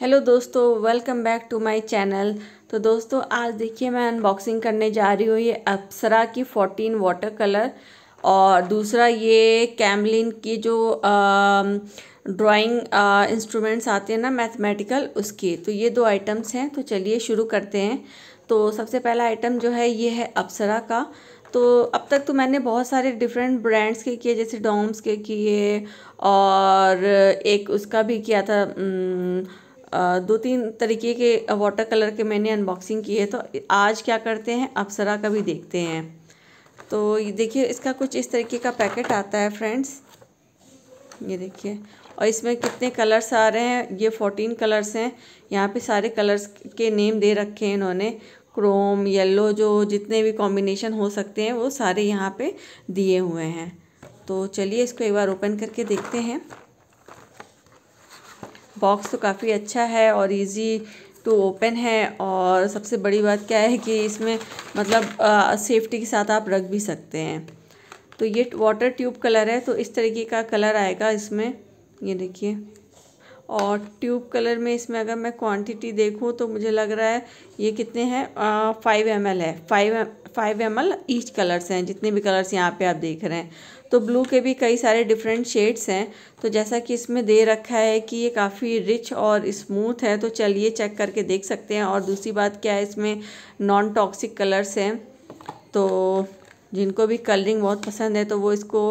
hello दोस्तों welcome back to my channel तो दोस्तों आज देखिए मैं अनबॉक्सिंग करने जा रही हूँ ये अप्सरा की 14 वाटर कलर और दूसरा ये कैमलिन की जो ड्राइंग इंस्ट्रूमेंट्स आते हैं ना मैथमेटिकल उसके तो ये दो आइटम्स हैं तो चलिए शुरू करते हैं तो सबसे पहला आइटम जो है ये है अप्सरा का तो अब तक तो मैंने बहुत सारे डिफरेंट ब्रांड्स के किए जैसे डोम्स के किए और एक उसका भी किया था न, दो तीन तरीके के वाटर कलर के मैंने अनबॉक्सिंग की है तो आज क्या करते हैं अप्सरा का भी देखते हैं तो ये देखिए इसका कुछ इस तरीके का पैकेट आता है फ्रेंड्स ये देखिए और इसमें कितने कलर्स आ रहे हैं ये फोर्टीन कलर्स हैं यहाँ पे सारे कलर्स के नेम दे रखे हैं इन्होंने क्रोम येलो जो जितने भी कॉम्बिनेशन हो सकते हैं वो सारे यहाँ पे दिए हुए हैं तो चलिए इसको एक बार ओपन करके देखते हैं बॉक्स तो काफ़ी अच्छा है और इजी टू ओपन है और सबसे बड़ी बात क्या है कि इसमें मतलब आ, सेफ्टी के साथ आप रख भी सकते हैं तो ये वाटर ट्यूब कलर है तो इस तरीके का कलर आएगा इसमें ये देखिए और ट्यूब कलर में इसमें अगर मैं क्वांटिटी देखूँ तो मुझे लग रहा है ये कितने हैं फाइव एम है five five M L each colours हैं जितने भी कलर्स यहाँ पे आप देख रहे हैं तो ब्लू के भी कई सारे डिफरेंट शेड्स हैं तो जैसा कि इसमें दे रखा है कि ये काफ़ी रिच और स्मूथ है तो चलिए चेक करके देख सकते हैं और दूसरी बात क्या है इसमें नॉन टॉक्सिक कलर्स हैं तो जिनको भी कलरिंग बहुत पसंद है तो वो इसको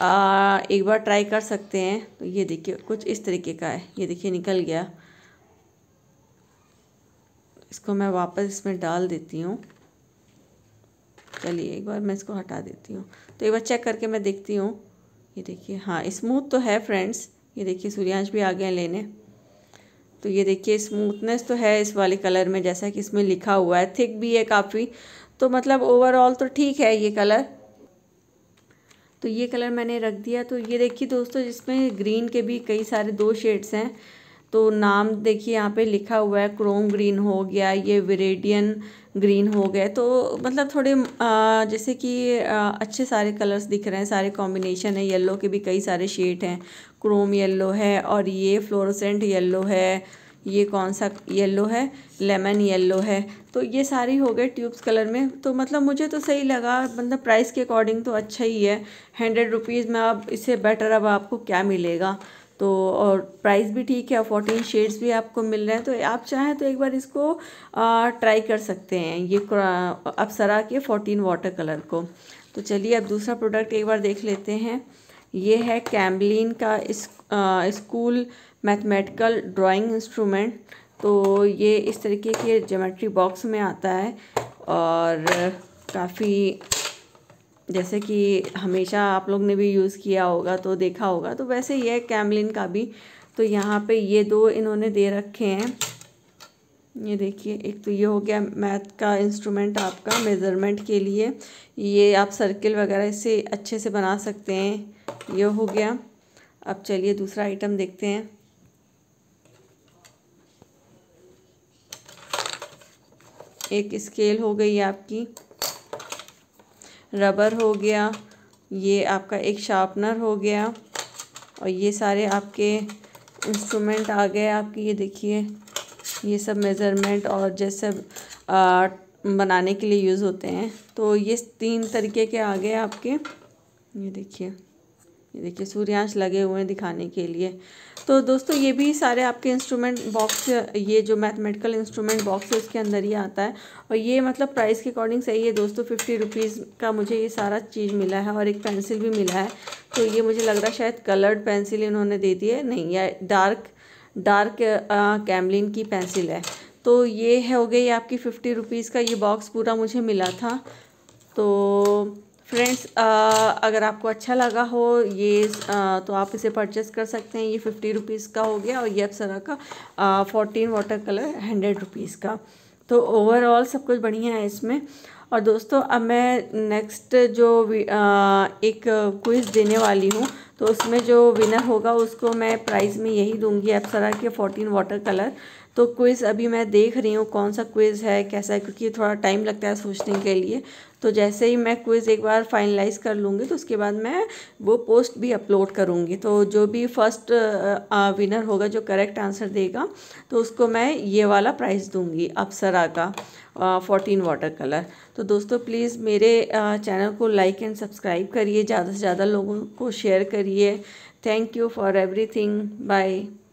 आ, एक बार ट्राई कर सकते हैं तो ये देखिए कुछ इस तरीके का है ये देखिए निकल गया इसको मैं वापस इसमें डाल देती हूँ चलिए एक बार मैं इसको हटा देती हूँ तो एक बार चेक करके मैं देखती हूँ ये देखिए हाँ स्मूथ तो है फ्रेंड्स ये देखिए सूर्यांश भी आ गए लेने तो ये देखिए स्मूथनेस तो है इस वाले कलर में जैसा कि इसमें लिखा हुआ है थिक भी है काफ़ी तो मतलब ओवरऑल तो ठीक है ये कलर तो ये कलर मैंने रख दिया तो ये देखिए दोस्तों इसमें ग्रीन के भी कई सारे दो शेड्स हैं तो नाम देखिए यहाँ पे लिखा हुआ है क्रोम ग्रीन हो गया ये वेरेडियन ग्रीन हो गया तो मतलब थोड़े आ, जैसे कि आ, अच्छे सारे कलर्स दिख रहे हैं सारे कॉम्बिनेशन है येलो के भी कई सारे शेड हैं क्रोम येलो है और ये फ्लोरोसेंट येलो है ये कौन सा येलो है लेमन येलो है तो ये सारी हो गए ट्यूब्स कलर में तो मतलब मुझे तो सही लगा मतलब प्राइस के अकॉर्डिंग तो अच्छा ही है हंड्रेड रुपीज़ में अब इससे बेटर अब आपको क्या मिलेगा तो और प्राइस भी ठीक है फोर्टीन शेड्स भी आपको मिल रहे हैं तो आप चाहें तो एक बार इसको ट्राई कर सकते हैं ये अप्सरा के फोर्टीन वाटर कलर को तो चलिए अब दूसरा प्रोडक्ट एक बार देख लेते हैं ये है कैम्बलिन का स्कूल मैथमेटिकल ड्राइंग इंस्ट्रूमेंट तो ये इस तरीके के जोमेट्री बॉक्स में आता है और काफ़ी जैसे कि हमेशा आप लोग ने भी यूज़ किया होगा तो देखा होगा तो वैसे ये कैमलिन का भी तो यहाँ पे ये दो इन्होंने दे रखे हैं ये देखिए एक तो ये हो गया मैथ का इंस्ट्रूमेंट आपका मेज़रमेंट के लिए ये आप सर्किल वगैरह इसे अच्छे से बना सकते हैं ये हो गया अब चलिए दूसरा आइटम देखते हैं एक स्केल हो गई आपकी रबर हो गया ये आपका एक शार्पनर हो गया और ये सारे आपके इंस्ट्रूमेंट आ गए आपकी ये देखिए ये सब मेज़रमेंट और जैसे बनाने के लिए यूज़ होते हैं तो ये तीन तरीके के आ गए आपके ये देखिए ये देखिए सूर्यांश लगे हुए हैं दिखाने के लिए तो दोस्तों ये भी सारे आपके इंस्ट्रूमेंट बॉक्स ये जो मैथमेटिकल इंस्ट्रूमेंट बॉक्स है उसके अंदर ही आता है और ये मतलब प्राइस के अकॉर्डिंग सही है दोस्तों फिफ्टी रुपीज़ का मुझे ये सारा चीज़ मिला है और एक पेंसिल भी मिला है तो ये मुझे लग रहा है शायद कलर्ड पेंसिल इन्होंने दे दी है नहीं या डार्क डार्क कैमलिन की पेंसिल है तो ये है हो गई आपकी फ़िफ्टी रुपीज़ का ये बॉक्स पूरा मुझे मिला था तो फ्रेंड्स अगर आपको अच्छा लगा हो ये आ, तो आप इसे परचेस कर सकते हैं ये फ़िफ्टी रुपीज़ का हो गया और ये अपसरा का fourteen water colour hundred rupees का तो ओवरऑल सब कुछ बढ़िया है इसमें और दोस्तों अब मैं नेक्स्ट जो एक क्विज़ देने वाली हूँ तो उसमें जो विनर होगा उसको मैं प्राइज़ में यही दूंगी अप्सरा के फोर्टीन वाटर कलर तो क्विज़ अभी मैं देख रही हूँ कौन सा क्विज़ है कैसा है क्योंकि थोड़ा टाइम लगता है सोचने के लिए तो जैसे ही मैं क्विज़ एक बार फाइनलाइज कर लूँगी तो उसके बाद मैं वो पोस्ट भी अपलोड करूँगी तो जो भी फर्स्ट विनर होगा जो करेक्ट आंसर देगा तो उसको मैं ये वाला प्राइज़ दूँगी अप्सरा का फोर्टीन वाटर कलर तो दोस्तों प्लीज़ मेरे चैनल को लाइक एंड सब्सक्राइब करिए ज़्यादा से ज़्यादा लोगों को शेयर करिए thank you for everything bye